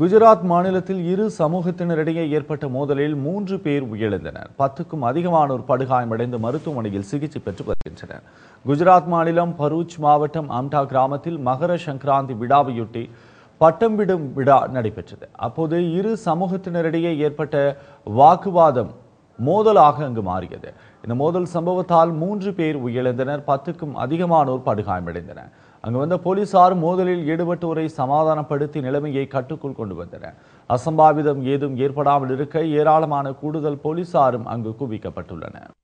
குஜராத் மாநிலத்தில் இரு சமூகத்தினரிடையே ஏற்பட்ட மோதலில் மூன்று பேர் உயிரிழந்தனர் பத்துக்கும் அதிகமானோர் படுகாயமடைந்து மருத்துவமனையில் சிகிச்சை பெற்று வருகின்றனர் குஜராத் மாநிலம் பரூச் மாவட்டம் அம்டா கிராமத்தில் மகர சங்கராந்தி விழாவையொட்டி பட்டம் விடும் விழா நடைபெற்றது அப்போது இரு சமூகத்தினரிடையே ஏற்பட்ட வாக்குவாதம் மோதலாக அங்கு மாறியது இந்த மோதல் சம்பவத்தால் மூன்று பேர் உயிரிழந்தனர் பத்துக்கும் அதிகமானோர் படுகாயமடைந்தனர் அங்கு வந்த போலீசார் மோதலில் ஈடுபட்டோரை சமாதானப்படுத்தி நிலைமையை கட்டுக்குள் கொண்டு வந்தனர் அசம்பாவிதம் ஏதும் ஏற்படாமல் இருக்க ஏராளமான கூடுதல் போலீசாரும் அங்கு குவிக்கப்பட்டுள்ளனர்